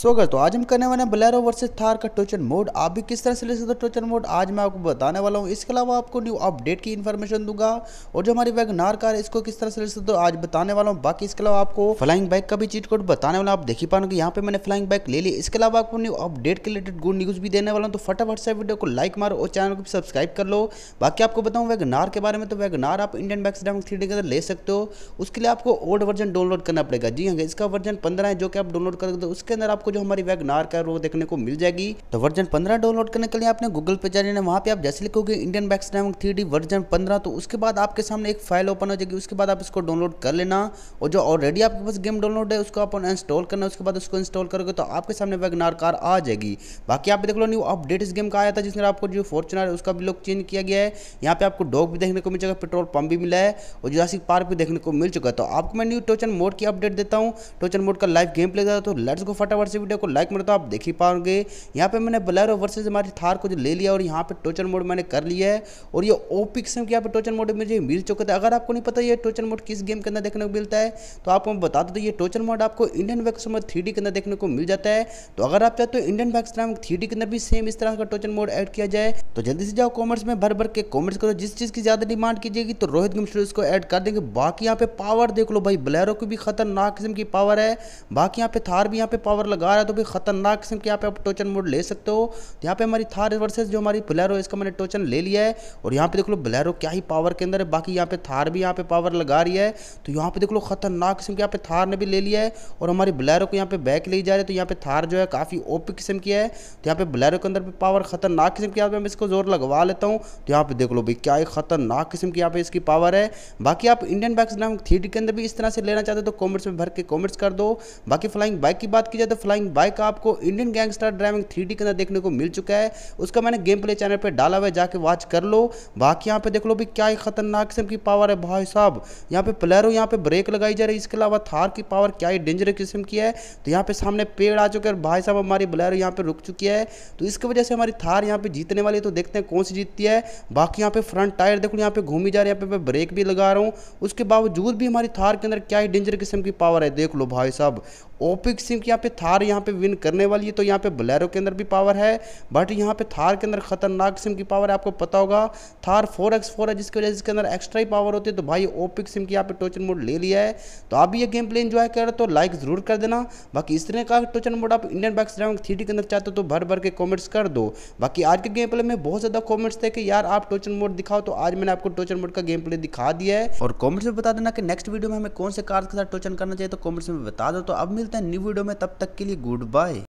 सो तो आज हम करने वाले हैं बलेरो वर्सेस थार का टोचन मोड आप भी किस तरह से ले सकते हो टोचन मोड आज मैं आपको बताने वाला हूँ इसके अलावा आपको न्यू अपडेट की इन्फॉर्मेशन दूंगा और जो हमारी वैगनार कार है इसको किस तरह से ले सकते हो आज बताने वाला हूँ बाकी इसके अलावा आपको फ्लाइंग बाइक का भी चीट कोड बताने वाला आप देखी पाओगे यहाँ पे मैंने फ्लाइंग बाइक ले ली इसके अलावा आपको न्यू अपडेट के रिलेटेड गुड न्यूज़ भी देने वाला हूँ तो फटाफट से वीडियो को लाइक मारो और चैनल को सब्सक्राइब कर लो बाकी आपको बताऊँ वैगनार के बारे में तो वैगनार आप इंडियन बैक्स डाउन थ्री के अंदर ले सकते हो उसके लिए आपको ओल्ड वर्जन डाउनलोड करना पड़ेगा जी हाँ इसका वर्जन पंद्रह है जो कि आप डाउनलोड कर सकते हो उसके अंदर आपको आपको जो हमारी वैगनार का वो देखने को मिल जाएगी तो वर्जन पंद्रह डाउनलोड करने के लिए आपने गूगल पे जाने है वहाँ पे आप जैसे लिखोगे इंडियन बैक्स स्नैम थ्री वर्जन पंद्रह तो उसके बाद आपके सामने एक फाइल ओपन हो जाएगी उसके बाद आप इसको डाउनलोड कर लेना और जो ऑलरेडी आपके पास गेम डाउनलोड है उसको आप इंस्टॉल करना उसके बाद उसको इंस्टॉल करोगे तो आपके सामने वैगनार कार आ जाएगी बाकी आप देख लो न्यू अपडेट इस गेम का आया था जिसने आपको जो फॉर्चुनर है उसका भी लोग चेंज किया गया है यहाँ पे आपको डॉग भी देखने को मिल जाएगा पेट्रोल पंप भी मिला है और जुरासिक पार्क भी देखने को मिल चुका है तो आपको मैं न्यू टोचन मोड की अपडेट देता हूँ टोचन मोड का लाइव गेम प्ले जाता तो लेट्स को फटाफट से वीडियो को लाइक मिलता मतलब तो आप देख ही पाओगे यहाँ पे मैंने बलैरो वर्सेज हमारी थार को जो ले लिया और यहाँ पे टोचर मोड मैंने कर लिया है और ये ओपी किस्म के यहाँ पे टोचर मोड मुझे मिल चुका था अगर आपको नहीं पता ये टोचर मोड किस गेम के अंदर देखने को मिलता है तो, तो आपको बता दूँ ये टोचर मोड आपको इंडियन वैक्स मोड थ्री के अंदर देखने को मिल जाता है तो अगर आप चाहते हो इंडियन वैक्स थ्री के अंदर भी सेम इस तरह का टोचर मोड एड किया जाए तो जल्दी से जाओ कॉमर्स में भर भर के कॉमेंट्स करो जिस चीज़ की ज़्यादा डिमांड कीजिएगी तो रोहित गुम स्टूडियोज को ऐड कर देंगे बाकी यहाँ पे पावर देख लो भाई बलैरो की भी खतरनाक किस्म की पावर है बाकी यहाँ पे थार भी यहाँ पे पावर लगा लगा रहा है तो भी खतरनाक किस्म के यहाँ पे आप टोचन मोड ले सकते हो तो यहाँ पे हमारी थार वर्सेस जो हमारी बुलेरो इसका मैंने टोचन ले लिया है और यहाँ पे देख लो बुलेरो क्या ही पावर के अंदर है बाकी यहाँ पे थार भी यहाँ पे पावर लगा रही है तो यहाँ पे देख लो खतरनाक किस्म के यहाँ पे थार ने भी ले लिया है और हमारी बुलेरो को यहाँ पे बैक ले जा रहे तो यहाँ पे थार जो है काफ़ी ओपी किस्म की है तो यहाँ पे बुलेरो के अंदर भी पावर खतरनाक किस्म की यहाँ पे मैं इसको जोर लगवा लेता हूँ तो यहाँ पे देख लो भाई क्या ही खतरनाक किस्म की यहाँ पे इसकी पावर है बाकी आप इंडियन बाइक्स नाम थ्री के अंदर भी इस तरह से लेना चाहते हो तो कॉमेंट्स में भर के कॉमेंट्स कर दो बाकी फ्लाइंग बाइक की बात की जाए तो फ्लाइंग फ्लाइंग बाइक आपको इंडियन गैंगस्टर ड्राइविंग थ्री के अंदर देखने को मिल चुका है उसका मैंने गेम प्ले चैनल पर डाला हुआ है जाके वॉच कर लो बाकी यहाँ पे देख लो भी क्या खतरनाक किस्म की पावर है भाई साहब यहाँ पे प्लेरो यहाँ पे ब्रेक लगाई जा रही है इसके अलावा थार की पावर क्या ही डेंजरस किस्म की है तो यहाँ पे सामने पेड़ आ चुके हैं भाई साहब हमारी ब्लैरो यहाँ पे रुक चुकी है तो इसकी वजह से हमारी थार यहाँ पे जीतने वाली है तो देखते हैं कौन सी जीतती है बाकी यहाँ पे फ्रंट टायर देखो यहाँ पे घूमी जा रही है यहाँ पे मैं ब्रेक भी लगा रहा हूँ उसके बावजूद भी हमारी थार के अंदर क्या ही डेंजर किस्म की पावर है देख लो भाई साहब ओपिक सिम की यहाँ पे थार थार यहाँ पे विन करने वाली है तो यहाँ पे बलैरो के अंदर भी पावर है बट यहाँ पे थार के अंदर खतरनाक सिम की पावर है आपको पता होगा थार फोर एक्स फोर है जिसकी वजह से इसके अंदर एक्स्ट्रा ही पावर होती है तो भाई ओपिक सिम की यहाँ पे टोचन मोड ले लिया है तो आप भी ये गेम प्ले इन्जॉय कर तो लाइक ज़रूर कर देना बाकी इस तरह का टोचन मोड आप इंडियन बैक्स ड्राइविंग थ्री के अंदर चाहते हो तो भर भर के कॉमेंट्स कर दो बाकी आज के गेम प्ले में बहुत ज़्यादा कॉमेंट्स थे कि यार आप टोचन मोड दिखाओ तो आज मैंने आपको टोचन मोड का गेम प्ले दिखा दिया है और कॉमेंट्स में बता देना कि नेक्स्ट वीडियो में हमें कौन से कार्ड के साथ टोचन करना चाहिए तो कॉमेंट्स में बता दो तो अब मिलते हैं न्यू वीडियो में तब तक के लिए goodbye